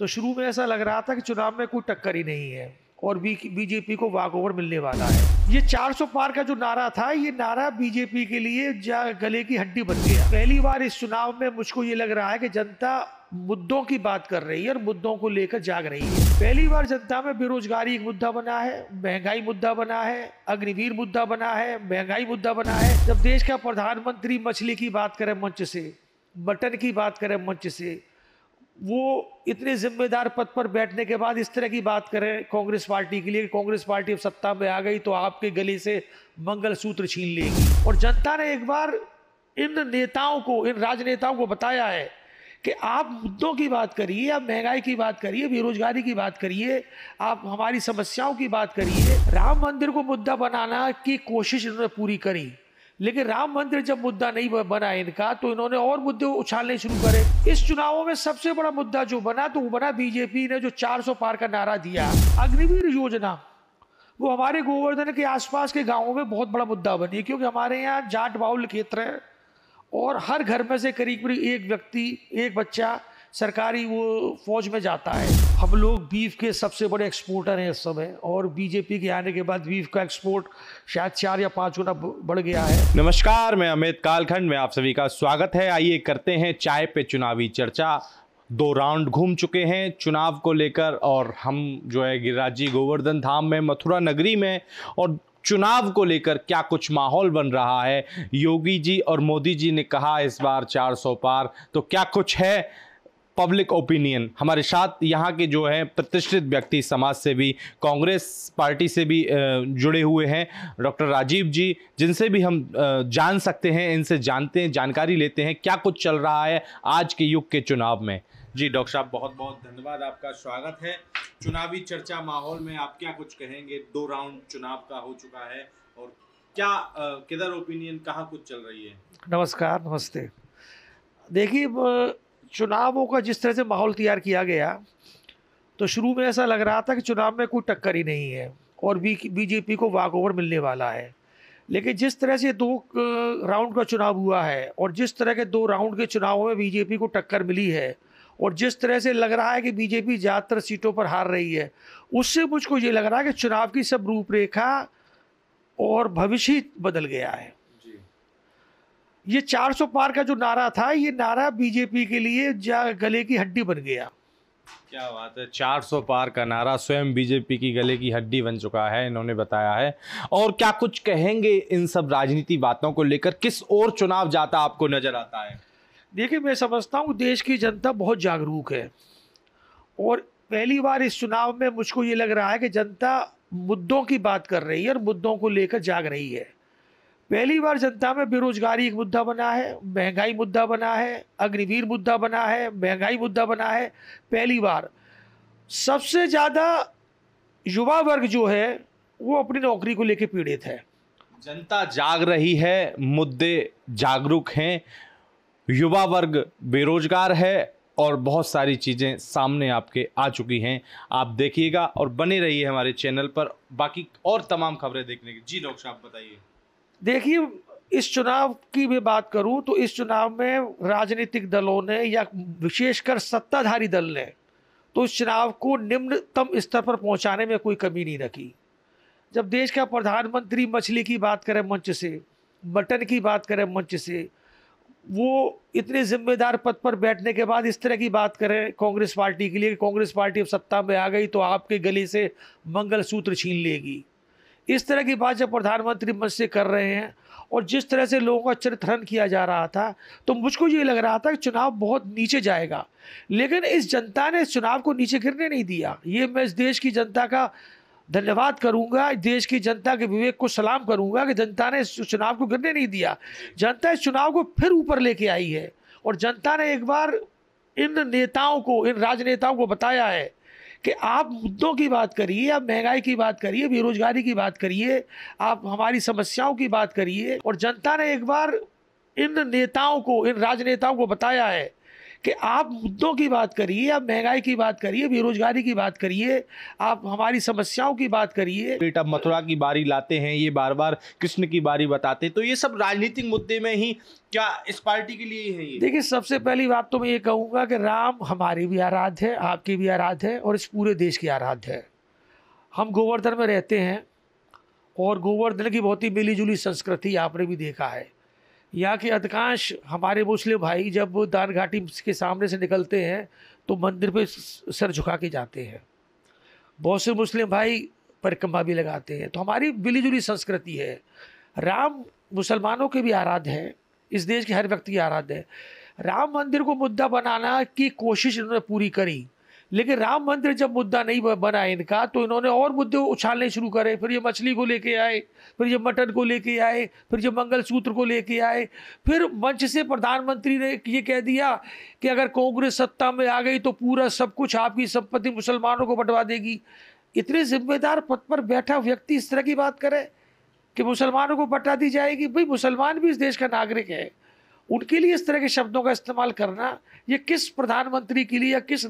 तो शुरू में ऐसा लग रहा था कि चुनाव में कोई टक्कर ही नहीं है और बीजेपी को वाक ओवर मिलने वाला है ये 400 पार का जो नारा था ये नारा बीजेपी के लिए गले की हड्डी बन गया पहली बार इस चुनाव में मुझको ये लग रहा है कि जनता मुद्दों की बात कर रही है और मुद्दों को लेकर जाग रही है पहली बार जनता में बेरोजगारी एक मुद्दा बना है महंगाई मुद्दा बना है अग्निवीर मुद्दा बना है महंगाई मुद्दा बना है जब देश का प्रधानमंत्री मछली की बात करे मंच से मटन की बात करे मंच से वो इतने जिम्मेदार पद पर बैठने के बाद इस तरह की बात करें कांग्रेस पार्टी के लिए कांग्रेस पार्टी अब सत्ता में आ गई तो आपके गले से मंगलसूत्र छीन लेगी और जनता ने एक बार इन नेताओं को इन राजनेताओं को बताया है कि आप मुद्दों की बात करिए आप महंगाई की बात करिए बेरोजगारी की बात करिए आप हमारी समस्याओं की बात करिए राम मंदिर को मुद्दा बनाना की कोशिश इन्होंने पूरी करी लेकिन राम मंदिर जब मुद्दा नहीं बना इनका तो इन्होंने और मुद्दे उछालने शुरू करे इस चुनावों में सबसे बड़ा मुद्दा जो बना तो वो बना बीजेपी ने जो 400 पार का नारा दिया अग्निवीर योजना वो हमारे गोवर्धन के आसपास के गांवों में बहुत बड़ा मुद्दा बनी क्योंकि हमारे यहाँ जाट बाउल क्षेत्र है और हर घर में से करीब करीब एक व्यक्ति एक बच्चा सरकारी वो फौज में जाता है हम लोग बीफ के सबसे बड़े एक्सपोर्टर हैं इस समय और बीजेपी के आने के बाद बीफ का एक्सपोर्ट शायद चार या पांच गुना बढ़ गया है नमस्कार मैं अमित कालखंड में आप सभी का स्वागत है आइए करते हैं चाय पे चुनावी चर्चा दो राउंड घूम चुके हैं चुनाव को लेकर और हम जो है गिरिराज जी गोवर्धन धाम में मथुरा नगरी में और चुनाव को लेकर क्या कुछ माहौल बन रहा है योगी जी और मोदी जी ने कहा इस बार 400 पार तो क्या कुछ है पब्लिक ओपिनियन हमारे साथ यहाँ के जो है प्रतिष्ठित व्यक्ति समाज से भी कांग्रेस पार्टी से भी जुड़े हुए हैं डॉक्टर राजीव जी जिनसे भी हम जान सकते हैं इनसे जानते हैं जानकारी लेते हैं क्या कुछ चल रहा है आज के युग के चुनाव में जी डॉक्टर साहब बहुत बहुत धन्यवाद आपका स्वागत है चुनावी चर्चा माहौल में आप क्या कुछ कहेंगे दो राउंड चुनाव का हो चुका है और क्या किधर ओपिनियन कहाँ कुछ चल रही है नमस्कार नमस्ते देखिए चुनावों का जिस तरह से माहौल तैयार किया गया तो शुरू में ऐसा लग रहा था कि चुनाव में कोई टक्कर ही नहीं है और बी बीजेपी को वाक ओवर मिलने वाला है लेकिन जिस तरह से दो राउंड का चुनाव हुआ है और जिस तरह के दो राउंड के चुनावों में बीजेपी को टक्कर मिली है और जिस तरह से लग रहा है कि बीजेपी ज़्यादातर सीटों पर हार रही है उससे मुझको ये लग रहा है कि चुनाव की सब रूपरेखा और भविष्य बदल गया है ये 400 पार का जो नारा था ये नारा बीजेपी के लिए गले की हड्डी बन गया क्या बात है 400 पार का नारा स्वयं बीजेपी की गले की हड्डी बन चुका है इन्होंने बताया है और क्या कुछ कहेंगे इन सब राजनीति बातों को लेकर किस ओर चुनाव जाता आपको नजर आता है देखिए मैं समझता हूँ देश की जनता बहुत जागरूक है और पहली बार इस चुनाव में मुझको ये लग रहा है कि जनता मुद्दों की बात कर रही है और मुद्दों को लेकर जाग रही है पहली बार जनता में बेरोजगारी एक मुद्दा बना है महंगाई मुद्दा बना है अग्निवीर मुद्दा बना है महंगाई मुद्दा बना है पहली बार सबसे ज़्यादा युवा वर्ग जो है वो अपनी नौकरी को लेकर पीड़ित है जनता जाग रही है मुद्दे जागरूक हैं युवा वर्ग बेरोजगार है और बहुत सारी चीज़ें सामने आपके आ चुकी हैं आप देखिएगा और बने रहिए हमारे चैनल पर बाकी और तमाम खबरें देखने की जी डॉक्टर साहब बताइए देखिए इस चुनाव की भी बात करूं तो इस चुनाव में राजनीतिक दलों ने या विशेषकर सत्ताधारी दल ने तो इस चुनाव को निम्नतम स्तर पर पहुंचाने में कोई कमी नहीं रखी जब देश का प्रधानमंत्री मछली की बात करें मंच से मटन की बात करें मंच से वो इतने जिम्मेदार पद पर बैठने के बाद इस तरह की बात करें कांग्रेस पार्टी के लिए कांग्रेस पार्टी अब सत्ता में आ गई तो आपके गले से मंगलसूत्र छीन लेगी इस तरह की बात जब प्रधानमंत्री मन से कर रहे हैं और जिस तरह से लोगों का चरित्रहन किया जा रहा था तो मुझको ये लग रहा था कि चुनाव बहुत नीचे जाएगा लेकिन इस जनता ने इस चुनाव को नीचे गिरने नहीं दिया ये मैं इस देश की जनता का धन्यवाद करूंगा देश की जनता के विवेक को सलाम करूंगा कि जनता ने इस चुनाव को गिरने नहीं दिया जनता इस चुनाव को फिर ऊपर लेके आई है और जनता ने एक बार इन नेताओं को इन राजनेताओं को बताया है कि आप मुद्दों की बात करिए आप महंगाई की बात करिए बेरोजगारी की बात करिए आप हमारी समस्याओं की बात करिए और जनता ने एक बार इन नेताओं को इन राजनेताओं को बताया है कि आप मुद्दों की बात करिए आप महंगाई की बात करिए बेरोजगारी की बात करिए आप हमारी समस्याओं की बात करिए बेटा मथुरा की बारी लाते हैं ये बार बार कृष्ण की बारी बताते हैं तो ये सब राजनीतिक मुद्दे में ही क्या इस पार्टी के लिए है ये देखिए सबसे पहली बात तो मैं ये कहूँगा कि राम हमारी भी आराध्य है आपकी भी आराध्य है और इस पूरे देश की आराध्य है हम गोवर्धन में रहते हैं और गोवर्धन की बहुत ही मिली संस्कृति आपने भी देखा है यहाँ के अधिकांश हमारे मुस्लिम भाई जब दान घाटी के सामने से निकलते हैं तो मंदिर पे सर झुका के जाते हैं बहुत से मुस्लिम भाई परिक्रमा भी लगाते हैं तो हमारी मिली जुली संस्कृति है राम मुसलमानों के भी आराध्य हैं इस देश के हर व्यक्ति की आराध्य है राम मंदिर को मुद्दा बनाना की कोशिश इन्होंने पूरी करी लेकिन राम मंदिर जब मुद्दा नहीं बना इनका तो इन्होंने और मुद्दे उछालने शुरू करे फिर ये मछली को लेके आए फिर ये मटन को लेके आए फिर ये मंगलसूत्र को लेके आए फिर मंच से प्रधानमंत्री ने ये कह दिया कि अगर कांग्रेस सत्ता में आ गई तो पूरा सब कुछ आपकी संपत्ति मुसलमानों को बंटवा देगी इतने जिम्मेदार पद पर बैठा व्यक्ति इस तरह की बात करे कि मुसलमानों को बटा दी जाएगी भाई मुसलमान भी इस देश का नागरिक है उनके लिए इस तरह के शब्दों का इस्तेमाल करना ये किस प्रधानमंत्री के लिए या किस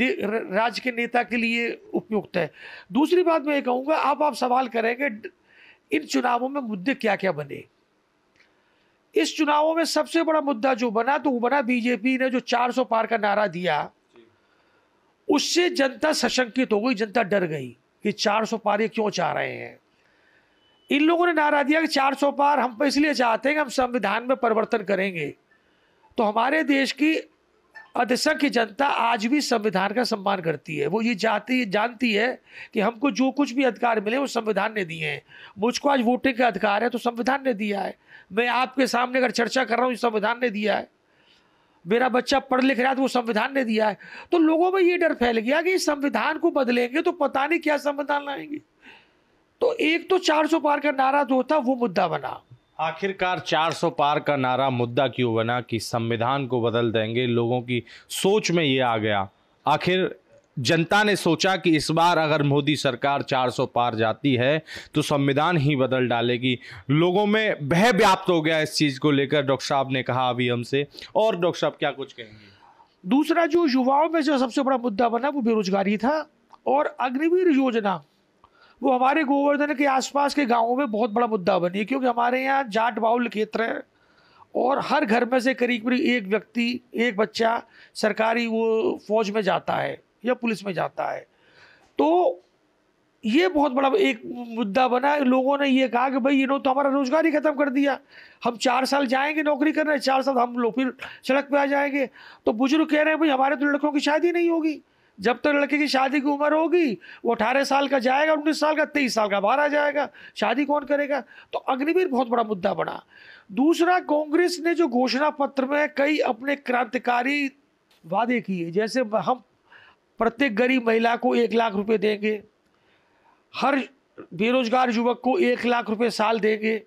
राज्य के नेता के लिए उपयुक्त है दूसरी बात मैं ये कहूँगा आप आप सवाल करेंगे इन चुनावों में मुद्दे क्या क्या बने इस चुनावों में सबसे बड़ा मुद्दा जो बना तो वो बना बीजेपी ने जो 400 पार का नारा दिया उससे जनता सशंकित हो गई जनता डर गई कि 400 पार ये क्यों चाह रहे हैं इन लोगों ने नारा दिया कि 400 पार हम इसलिए चाहते हैं कि हम संविधान में परिवर्तन करेंगे तो हमारे देश की अध्यक्ष की जनता आज भी संविधान का सम्मान करती है वो ये जाती जानती है कि हमको जो कुछ भी अधिकार मिले वो संविधान ने दिए हैं मुझको आज वोटिंग का अधिकार है तो संविधान ने दिया है मैं आपके सामने अगर चर्चा कर रहा हूँ संविधान ने दिया है मेरा बच्चा पढ़ लिख रहा है तो वो संविधान ने दिया है तो लोगों में ये डर फैल गया कि संविधान को बदलेंगे तो पता नहीं क्या संविधान लाएंगे तो एक तो सौ पार का नारा जो था वो मुद्दा बना आखिरकार 400 पार का नारा मुद्दा क्यों बना कि संविधान को बदल देंगे लोगों की सोच में ये आ गया आखिर जनता ने सोचा कि इस बार अगर मोदी सरकार 400 पार जाती है तो संविधान ही बदल डालेगी लोगों में भय व्याप्त हो गया इस चीज़ को लेकर डॉक्टर साहब ने कहा अभी हमसे और डॉक्टर साहब क्या कुछ कहेंगे दूसरा जो युवाओं में जो सबसे बड़ा मुद्दा बना वो बेरोजगारी था और अग्निवीर योजना वो हमारे गोवर्धन के आसपास के गांवों में बहुत बड़ा मुद्दा बनी है क्योंकि हमारे यहाँ जाट बाउल क्षेत्र है और हर घर में से करीब करीब एक व्यक्ति एक बच्चा सरकारी वो फौज में जाता है या पुलिस में जाता है तो ये बहुत बड़ा एक मुद्दा बना लोगों ने ये कहा कि भाई इन्होंने तो हमारा रोजगार ही खत्म कर दिया हम चार साल जाएंगे नौकरी करने चार साल हम लोग फिर सड़क पे आ जाएंगे तो बुजुर्ग कह रहे हैं भाई हमारे तो लड़कों की शादी नहीं होगी जब तो लड़के की शादी की उम्र होगी वो अठारह साल का जाएगा उन्नीस साल का तेईस साल का बाहर आ जाएगा शादी कौन करेगा तो अग्निवीर बहुत बड़ा मुद्दा बना दूसरा कांग्रेस ने जो घोषणा पत्र में कई अपने क्रांतिकारी वादे किए जैसे हम प्रत्येक गरीब महिला को एक लाख रुपए देंगे हर बेरोजगार युवक को एक लाख रुपए साल देंगे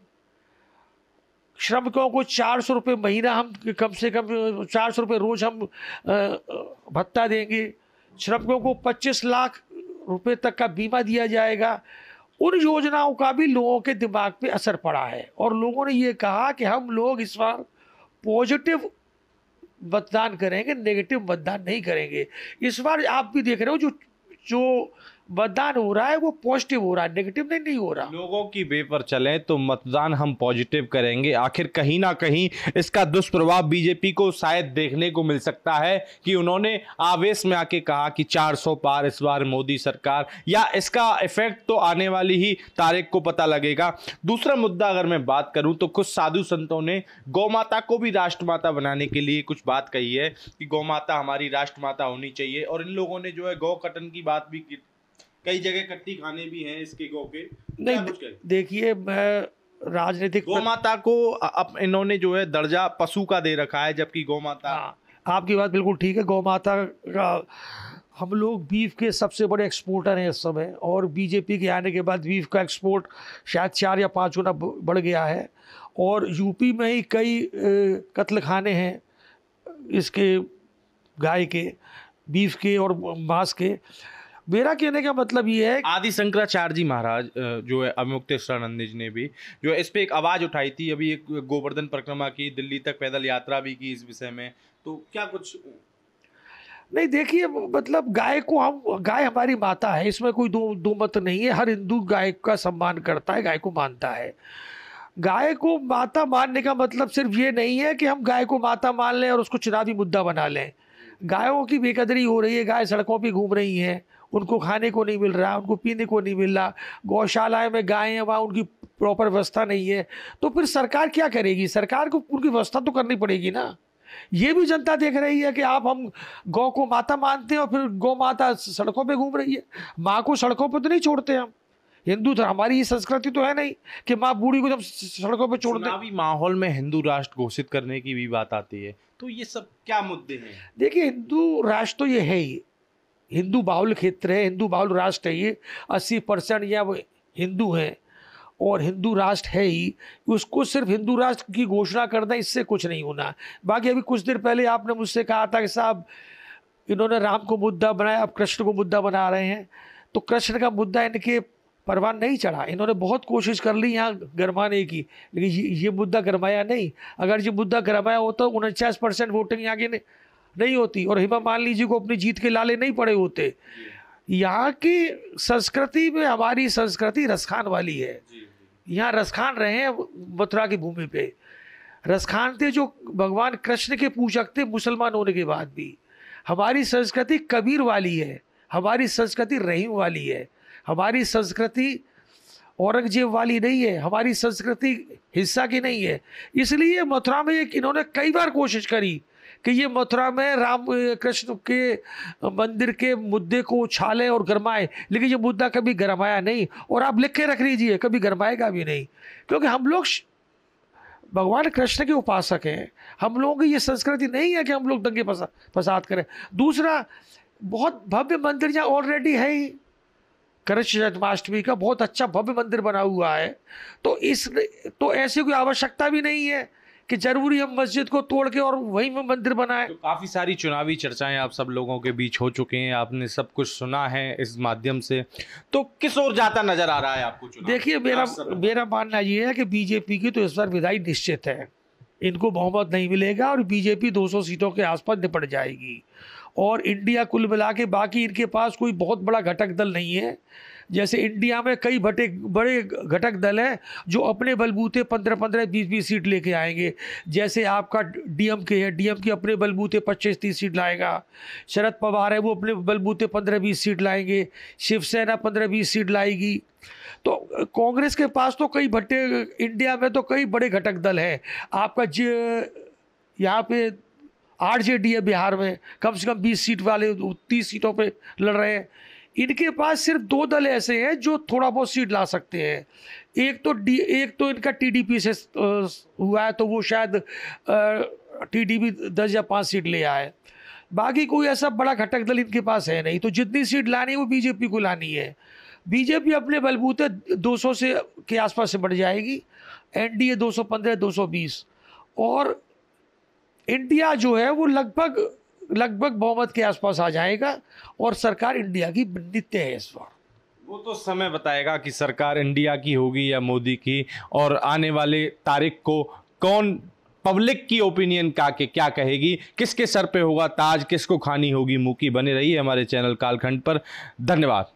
श्रमिकों को चार सौ रुपये महीना हम कम से कम चार सौ रुपये रोज़ हम भत्ता देंगे श्रमिकों को 25 लाख रुपए तक का बीमा दिया जाएगा उन योजनाओं का भी लोगों के दिमाग पे असर पड़ा है और लोगों ने ये कहा कि हम लोग इस बार पॉजिटिव मतदान करेंगे नेगेटिव मतदान नहीं करेंगे इस बार आप भी देख रहे हो जो जो मतदान हो रहा है वो पॉजिटिव हो रहा है नेगेटिव नहीं, नहीं हो रहा लोगों की वे पर चले तो मतदान हम पॉजिटिव करेंगे आखिर कहीं ना कहीं इसका दुष्प्रभाव बीजेपी को शायद देखने को मिल सकता है कि उन्होंने आवेश में आके कहा कि 400 पार इस बार मोदी सरकार या इसका इफेक्ट तो आने वाली ही तारीख को पता लगेगा दूसरा मुद्दा अगर मैं बात करूँ तो कुछ साधु संतों ने गौ माता को भी राष्ट्रमाता बनाने के लिए कुछ बात कही है कि गौमाता हमारी राष्ट्रमाता होनी चाहिए और इन लोगों ने जो है गौ कटन की बात भी कई जगह कट्टी खाने भी हैं इसके गो के नहीं देखिए मैं राजनीतिक गौमाता को अब इन्होंने जो है दर्जा पशु का दे रखा है जबकि गौ माता हाँ, आपकी बात बिल्कुल ठीक है माता का हम लोग बीफ के सबसे बड़े एक्सपोर्टर हैं इस समय और बीजेपी के आने के बाद बीफ का एक्सपोर्ट शायद चार या पाँच गुना बढ़ गया है और यूपी में ही कई कत्ल खाने हैं इसके गाय के बीफ के और मांस के मेरा कहने का मतलब ये है आदि शंकराचार्य जी महाराज जो है अमुक्तेश्वरानंद जी ने भी जो है इस पर एक आवाज़ उठाई थी अभी एक गोवर्धन परिक्रमा की दिल्ली तक पैदल यात्रा भी की इस विषय में तो क्या कुछ नहीं देखिए मतलब गाय को हम गाय हमारी माता है इसमें कोई दो दो मत नहीं है हर हिंदू गाय का सम्मान करता है गाय को मानता है गाय को माता मानने का मतलब सिर्फ ये नहीं है कि हम गाय को माता मान लें और उसको चुनावी मुद्दा बना लें गायों की बेकदरी हो रही है गाय सड़कों पर घूम रही हैं उनको खाने को नहीं मिल रहा उनको पीने को नहीं मिल रहा गौशालाएं में गायें हैं वहाँ उनकी प्रॉपर व्यवस्था नहीं है तो फिर सरकार क्या करेगी सरकार को उनकी व्यवस्था तो करनी पड़ेगी ना ये भी जनता देख रही है कि आप हम गौ को माता मानते हैं और फिर गौ माता सड़कों पे घूम रही है माँ को सड़कों पर तो नहीं छोड़ते हम हिंदू धर्म हमारी ये संस्कृति तो है नहीं कि माँ बूढ़ी को जब सड़कों पर छोड़ दें माहौल में हिंदू राष्ट्र घोषित करने की भी बात आती है तो ये सब क्या मुद्दे हैं देखिए हिंदू राष्ट्र तो ये है ही हिंदू बाहुल क्षेत्र है हिंदू बाहुल राष्ट्र है ये अस्सी परसेंट या हिंदू हैं और हिंदू राष्ट्र है ही उसको सिर्फ हिंदू राष्ट्र की घोषणा करना इससे कुछ नहीं होना बाकी अभी कुछ देर पहले आपने मुझसे कहा था कि साहब इन्होंने राम को मुद्दा बनाया अब कृष्ण को मुद्दा बना रहे हैं तो कृष्ण का मुद्दा इनके परवान नहीं चढ़ा इन्होंने बहुत कोशिश कर ली यहाँ गरमाने की लेकिन ये, ये मुद्दा गरमाया नहीं अगर ये मुद्दा गरमाया होता तो उनचास परसेंट वोटिंग यहाँ के नहीं होती और हेमा मालिनी जी को अपनी जीत के लाले नहीं पड़े होते यहाँ की संस्कृति में हमारी संस्कृति रसखान वाली है यहाँ रसखान रहे हैं मथुरा की भूमि पे रसखान थे जो भगवान कृष्ण के पूजक थे मुसलमान होने के बाद भी हमारी संस्कृति कबीर वाली है हमारी संस्कृति रहीम वाली है हमारी संस्कृति औरंगजेब वाली नहीं है हमारी संस्कृति हिस्सा की नहीं है इसलिए मथुरा में एक इन्होंने कई बार कोशिश करी कि ये मथुरा में राम कृष्ण के मंदिर के मुद्दे को उछालें और गरमाएं लेकिन ये मुद्दा कभी गरमाया नहीं और आप लिख के रख लीजिए कभी गरमाएगा भी नहीं क्योंकि हम लोग भगवान कृष्ण के उपासक हैं हम लोगों की ये संस्कृति नहीं है कि हम लोग दंगे फसाद करें दूसरा बहुत भव्य मंदिर यहाँ ऑलरेडी है ही कृष्ण जन्माष्टमी का बहुत अच्छा भव्य मंदिर बना हुआ है तो इस तो ऐसी कोई आवश्यकता भी नहीं है कि जरूरी हम मस्जिद को तोड़ के और वहीं में मंदिर बनाए तो काफ़ी सारी चुनावी चर्चाएं आप सब लोगों के बीच हो चुके हैं आपने सब कुछ सुना है इस माध्यम से तो किस ओर जाता नजर आ रहा है आपको देखिए मेरा मेरा मानना ये है कि बीजेपी की तो इस बार विदाई निश्चित है इनको बहुमत नहीं मिलेगा और बीजेपी 200 सीटों के आसपास निपट जाएगी और इंडिया कुल मिला के बाकी इनके पास कोई बहुत बड़ा घटक दल नहीं है जैसे इंडिया में कई भटे बड़े घटक दल हैं जो अपने बलबूते पंद्रह पंद्रह बीस बीस सीट लेके आएंगे जैसे आपका डीएमके के है डीएमके के अपने बलबूते पच्चीस तीस सीट लाएगा शरद पवार है वो अपने बलबूते पंद्रह बीस सीट लाएंगे शिवसेना पंद्रह बीस सीट लाएगी तो कांग्रेस के पास तो कई भट्टे इंडिया में तो कई बड़े घटक दल हैं आपका जे यहाँ पे जे डी है बिहार में कम से कम बीस सीट वाले तीस सीटों पे लड़ रहे हैं इनके पास सिर्फ दो दल ऐसे हैं जो थोड़ा बहुत सीट ला सकते हैं एक तो डी एक तो इनका टीडीपी से हुआ है तो वो शायद टीडीपी दस या पाँच सीट ले आए बाकी कोई ऐसा बड़ा घटक दल इनके पास है नहीं तो जितनी सीट लानी है वो बीजेपी को लानी है बीजेपी अपने बलबूते 200 से के आसपास से बढ़ जाएगी एनडीए 215 220 और इंडिया जो है वो लगभग लगभग बहुमत के आसपास आ जाएगा और सरकार इंडिया की नित्य है इस बार वो तो समय बताएगा कि सरकार इंडिया की होगी या मोदी की और आने वाले तारीख को कौन पब्लिक की ओपिनियन का के क्या कहेगी किसके सर पे होगा ताज किसको खानी होगी मुकी बने रही है हमारे चैनल कालखंड पर धन्यवाद